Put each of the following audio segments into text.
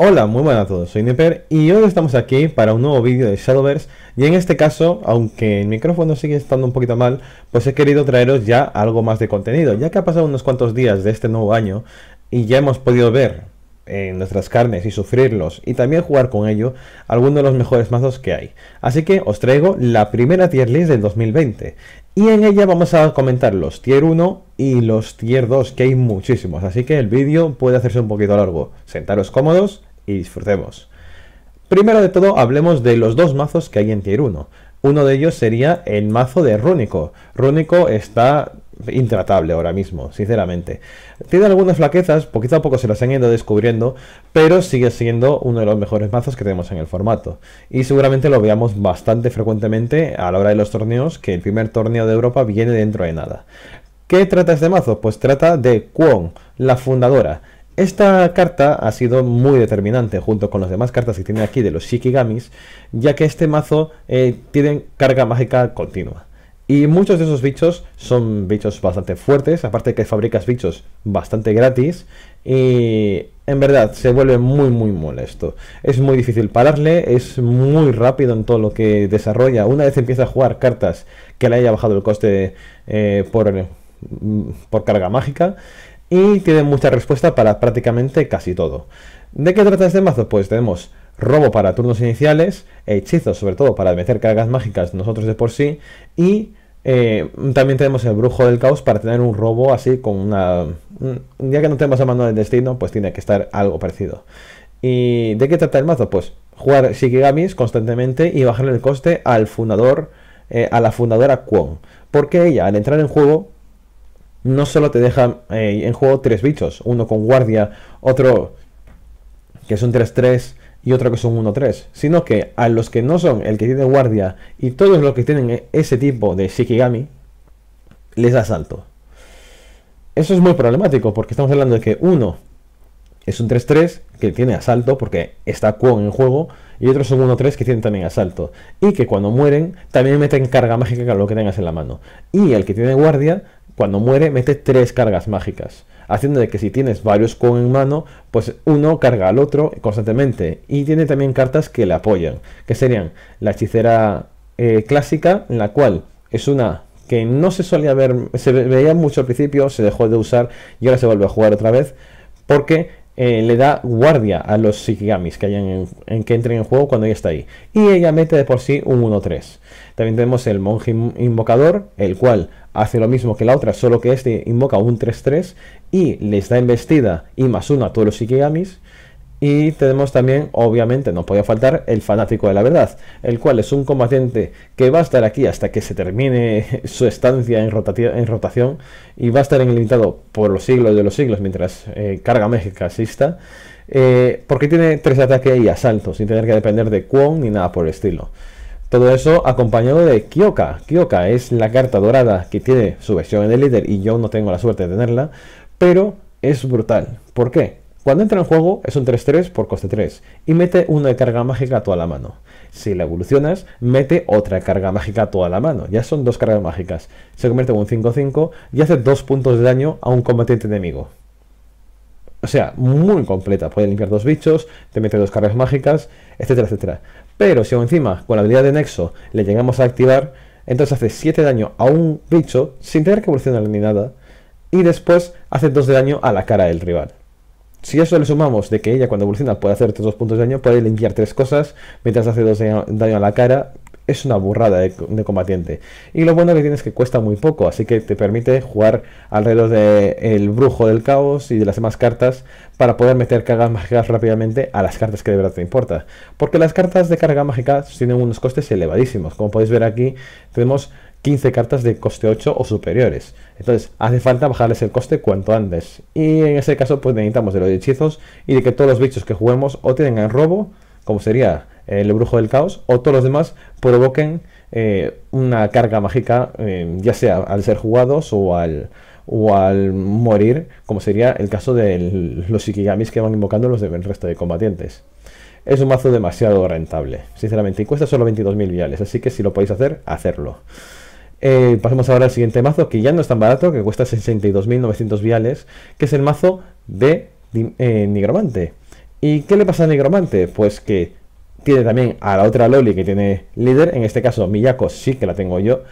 Hola, muy buenas a todos, soy Neper y hoy estamos aquí para un nuevo vídeo de Shadowverse y en este caso, aunque el micrófono sigue estando un poquito mal, pues he querido traeros ya algo más de contenido, ya que ha pasado unos cuantos días de este nuevo año y ya hemos podido ver en eh, nuestras carnes y sufrirlos y también jugar con ello algunos de los mejores mazos que hay. Así que os traigo la primera tier list del 2020 y en ella vamos a comentar los tier 1 y los tier 2 que hay muchísimos, así que el vídeo puede hacerse un poquito largo. Sentaros cómodos y disfrutemos. Primero de todo, hablemos de los dos mazos que hay en Tier 1. Uno de ellos sería el mazo de Rúnico. Rúnico está intratable ahora mismo, sinceramente. Tiene algunas flaquezas, poquito a poco se las han ido descubriendo, pero sigue siendo uno de los mejores mazos que tenemos en el formato. Y seguramente lo veamos bastante frecuentemente a la hora de los torneos, que el primer torneo de Europa viene dentro de nada. ¿Qué trata este mazo? Pues trata de Kwon, la fundadora. Esta carta ha sido muy determinante junto con las demás cartas que tiene aquí de los Shikigamis, ya que este mazo eh, tiene carga mágica continua. Y muchos de esos bichos son bichos bastante fuertes, aparte que fabricas bichos bastante gratis. Y en verdad se vuelve muy muy molesto. Es muy difícil pararle, es muy rápido en todo lo que desarrolla. Una vez empieza a jugar cartas que le haya bajado el coste eh, por, mm, por carga mágica, y tiene mucha respuesta para prácticamente casi todo. ¿De qué trata este mazo? Pues tenemos robo para turnos iniciales, hechizos sobre todo para meter cargas mágicas nosotros de por sí y eh, también tenemos el brujo del caos para tener un robo así con una... Mm, ya que no tenemos a mano del destino, pues tiene que estar algo parecido. ¿Y de qué trata el mazo? Pues jugar Shikigamis constantemente y bajarle el coste al fundador, eh, a la fundadora Kwon. Porque ella, al entrar en juego, no solo te deja eh, en juego tres bichos, uno con guardia, otro que es un 3-3 y otro que es un 1-3, sino que a los que no son el que tiene guardia y todos los que tienen e-, ese tipo de Shikigami, les da salto. Eso es muy problemático porque estamos hablando de que uno es un 3-3 que tiene asalto porque está Kwon en juego y otro es un 1-3 que tiene también asalto y que cuando mueren también meten carga mágica con lo que tengas en la mano. Y el que tiene guardia cuando muere, mete tres cargas mágicas, haciendo de que si tienes varios con en mano, pues uno carga al otro constantemente. Y tiene también cartas que le apoyan, que serían la hechicera eh, clásica, clásica, la cual es una que no se solía ver, se veía mucho al principio, se dejó de usar y ahora se vuelve a jugar otra vez, porque eh, le da guardia a los Shikigamis que, hayan en, que entren en juego cuando ella está ahí. Y ella mete de por sí un 1-3. También tenemos el monje invocador, el cual hace lo mismo que la otra, solo que este invoca un 3-3 y les da embestida y más uno a todos los Shikigamis. Y tenemos también, obviamente, no podía faltar el fanático de la verdad, el cual es un combatiente que va a estar aquí hasta que se termine su estancia en, rotación y va a estar ilimitado por los siglos de los siglos mientras eh, Carga México asista, eh, porque tiene tres ataques y asaltos sin tener que depender de Kwon ni nada por el estilo. Todo eso acompañado de Kyoka. Kioka es la carta dorada que tiene su versión en el líder y yo no tengo la suerte de tenerla, pero es brutal. ¿Por qué? Cuando entra en juego es un 3-3 por coste 3 y mete una carga mágica a toda la mano. Si la evolucionas, mete otra carga mágica a toda la mano. Ya son dos cargas mágicas. Se convierte en un 5-5 y hace dos puntos de daño a un combatiente enemigo. O sea, muy completa. Puede limpiar dos bichos, te mete dos cargas mágicas, etcétera, etcétera. Pero si encima con la habilidad de Nexo le llegamos a activar, entonces hace 7 daño a un bicho sin tener que evolucionar ni nada. Y después hace 2 de daño a la cara del rival. Si a eso le sumamos de que ella cuando evoluciona puede hacer dos puntos de daño, puede limpiar tres cosas, mientras hace dos daño, a la cara, es una burrada de, combatiente. Y lo bueno que tiene es que cuesta muy poco, así que te permite jugar alrededor del brujo del caos y de las demás cartas para poder meter cargas mágicas rápidamente a las cartas que de verdad te importan. Porque las cartas de carga mágica tienen unos costes elevadísimos. Como podéis ver aquí, tenemos 15 cartas de coste 8 o superiores. Entonces, hace falta bajarles el coste cuanto antes. Y en ese caso, pues necesitamos de los hechizos y de que todos los bichos que juguemos o tengan robo, como sería el brujo del caos, o todos los demás provoquen eh, una carga mágica, eh, ya sea al ser jugados o al, o al morir, como sería el caso de los Ikigamis que van invocando los del resto de combatientes. Es un mazo demasiado rentable, sinceramente, y cuesta solo 22.000 viales, así que si lo podéis hacer, hacerlo. Eh, pasemos ahora al siguiente mazo, que ya no es tan barato, que cuesta 62.900 viales, que es el mazo de eh, Nigromante. ¿Y qué le pasa a Nigromante? Pues que tiene también a la otra Loli que tiene líder, en este caso Miyako sí que la tengo yo.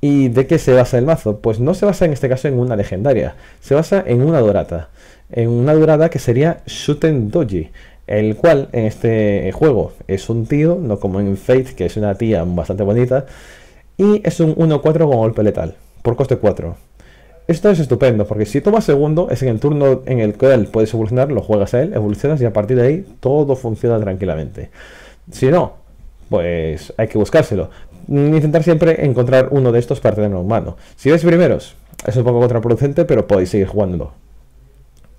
¿Y de qué se basa el mazo? Pues no se basa en este caso en una legendaria, se basa en una dorada. En una dorada que sería Shuten Doji, el cual en este juego es un tío, no como en Fate, que es una tía bastante bonita. Y es un 1-4 con golpe letal, por coste 4. Esto es estupendo, porque si tomas segundo, es en el turno en el que él puedes evolucionar, lo juegas a él, evolucionas y a partir de ahí todo funciona tranquilamente. Si no, pues hay que buscárselo. Intentar siempre encontrar uno de estos para tenerlo en mano. Si ves primeros, es un poco contraproducente, pero podéis seguir jugando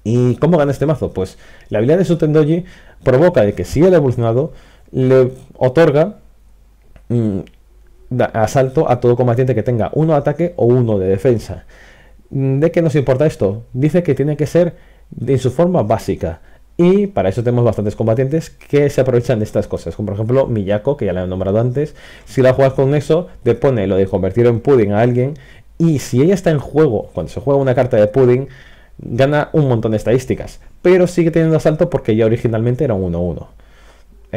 ¿Y cómo gana este mazo? Pues la habilidad de su Tendoji provoca de que si él ha evolucionado, le otorga mm, asalto a todo combatiente que tenga uno de ataque o uno de defensa. Mm, ¿De qué nos importa esto? Dice que tiene que ser en su forma básica. Y para eso tenemos bastantes combatientes que se aprovechan de estas cosas. Como por ejemplo Miyako, que ya la he nombrado antes. Si la juegas con eso, te pone lo de convertir en pudding a alguien. Y si ella está en juego, cuando se juega una carta de pudding, gana un montón de estadísticas. Pero sigue teniendo asalto porque ya originalmente era un 1-1.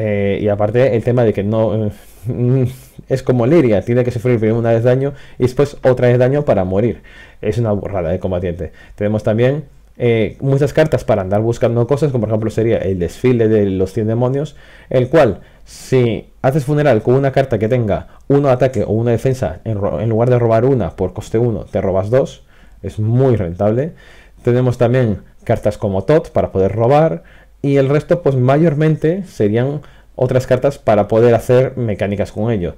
Eh, y aparte el tema de que no eh, es como Liria, tiene que sufrir primero una vez daño y después otra vez daño para morir. Es una burrada de combatiente. Tenemos también eh, muchas cartas para andar buscando cosas, como por ejemplo sería el desfile de los 100 demonios, el cual si haces funeral con una carta que tenga uno ataque o una defensa, en, lugar de robar una por coste 1, te robas dos, es muy rentable. Tenemos también cartas como Tot para poder robar, y el resto pues mayormente serían otras cartas para poder hacer mecánicas con ello.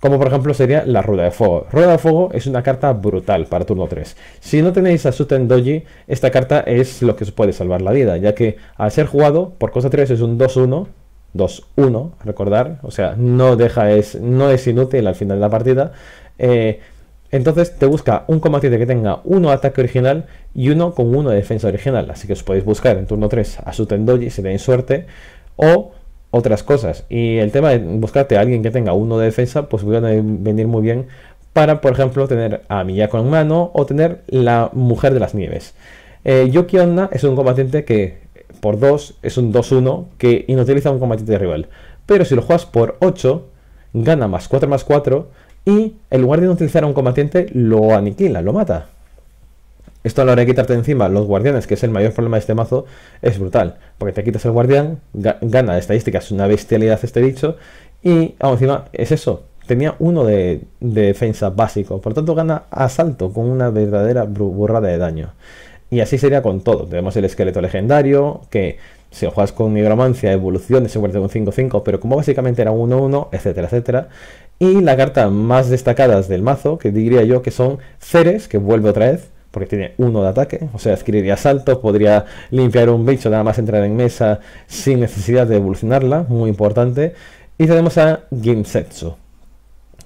Como por ejemplo sería la Rueda de Fuego. Rueda de Fuego es una carta brutal para turno 3. Si no tenéis a Suten Doji, esta carta es lo que os puede salvar la vida, ya que al ser jugado por cosa 3 es un 2-1, 2-1, recordar, o sea, no deja es, no es inútil al final de la partida. Eh, entonces te busca un combatiente que tenga uno ataque original y uno con uno de defensa original. Así que os podéis buscar en turno 3 a su Tendoji si tenéis suerte. O otras cosas. Y el tema de buscarte a alguien que tenga uno de defensa, pues voy a venir muy bien para, por ejemplo, tener a Miyako en mano o tener la Mujer de las Nieves. Eh, Yoki Onna es un combatiente que por 2 es un 2-1 que inutiliza un combatiente rival. Pero si lo juegas por 8, gana más 4 más 4 y el lugar de utilizar a un combatiente, lo aniquila, lo mata. Esto a la hora de quitarte encima los guardianes, que es el mayor problema de este mazo, es brutal. Porque te quitas el guardián, gana estadísticas, una bestialidad este dicho. y encima es eso. Tenía uno de, defensa básico, por tanto gana asalto con una verdadera burrada de daño. Y así sería con todo. Tenemos el esqueleto legendario, que si juegas con nigromancia, evoluciones, se vuelve un 5-5, pero como básicamente era 1-1, etcétera, etcétera. Y la carta más destacada del mazo, que diría yo que son Ceres, que vuelve otra vez, porque tiene uno de ataque, o sea, adquiriría asalto, podría limpiar un bicho nada más entrar en mesa sin necesidad de evolucionarla, muy importante. Y tenemos a Ginsetsu.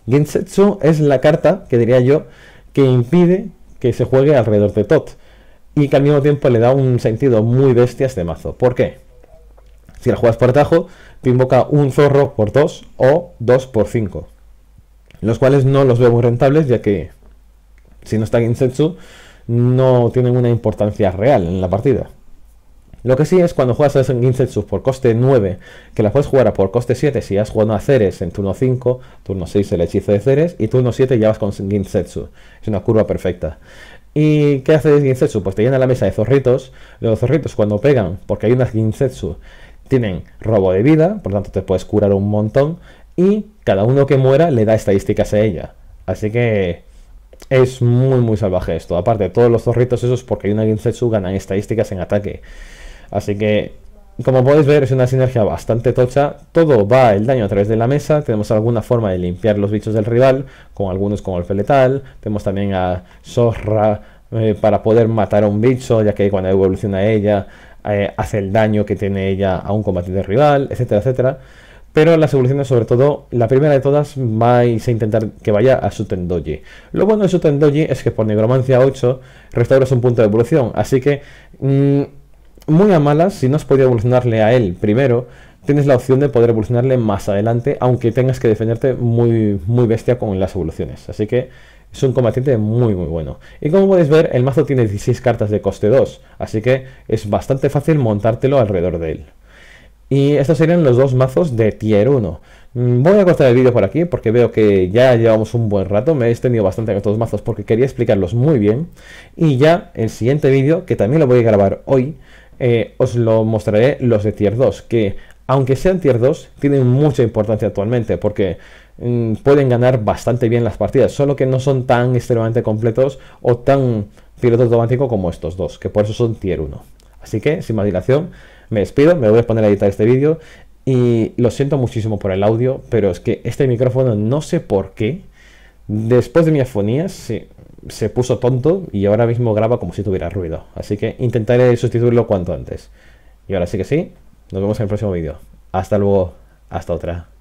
Ginsetsu es la carta que diría yo que impide que se juegue alrededor de Tot y que al mismo tiempo le da un sentido muy bestia de este mazo. ¿Por qué? Si la juegas por atajo, te invoca un zorro por 2 o 2 por 5 los cuales no los veo muy rentables ya que si no está Ginsetsu no tienen una importancia real en la partida. Lo que sí es cuando juegas a Ginsetsu por coste 9, que la puedes jugar a por coste 7 si has jugado a Ceres en turno 5, turno 6 el hechizo de Ceres y turno 7 ya vas con Ginsetsu. Es una curva perfecta. ¿Y qué hace Ginsetsu? Pues te llena la mesa de zorritos. Los zorritos cuando pegan, porque hay unas Ginsetsu, tienen robo de vida, por lo tanto te puedes curar un montón. Y cada uno que muera le da estadísticas a ella. Así que es muy, muy salvaje esto. Aparte, todos los zorritos esos, porque hay una Ginsetsu, ganan estadísticas en ataque. Así que, como podéis ver, es una sinergia bastante tocha. Todo va el daño a través de la mesa. Tenemos alguna forma de limpiar los bichos del rival, con algunos como el feletal, Tenemos también a Zorra eh, para poder matar a un bicho, ya que cuando evoluciona ella, eh, hace el daño que tiene ella a un combatiente rival, etcétera, etcétera. Pero las evoluciones, sobre todo, la primera de todas, vais a intentar que vaya a su Doji. Lo bueno de su Doji es que por Negromancia 8 restauras un punto de evolución, así que mm, muy a malas, si no has podido evolucionarle a él primero, tienes la opción de poder evolucionarle más adelante, aunque tengas que defenderte muy, muy bestia con las evoluciones. Así que es un combatiente muy muy bueno. Y como podéis ver, el mazo tiene 16 cartas de coste 2, así que es bastante fácil montártelo alrededor de él. Y estos serían los dos mazos de tier 1. Mm, voy a cortar el vídeo por aquí porque veo que ya llevamos un buen rato, me he extendido bastante con estos mazos porque quería explicarlos muy bien. Y ya el siguiente vídeo, que también lo voy a grabar hoy, eh, os lo mostraré los de tier 2, que aunque sean tier 2, tienen mucha importancia actualmente porque mm, pueden ganar bastante bien las partidas, solo que no son tan extremadamente completos o tan pilotos automático como estos dos, que por eso son tier 1. Así que, sin más dilación, me despido, me voy a poner a editar este vídeo y lo siento muchísimo por el audio, pero es que este micrófono no sé por qué, después de mi afonía, se, se puso tonto y ahora mismo graba como si tuviera ruido. Así que intentaré sustituirlo cuanto antes. Y ahora sí que sí, nos vemos en el próximo vídeo. Hasta luego, hasta otra.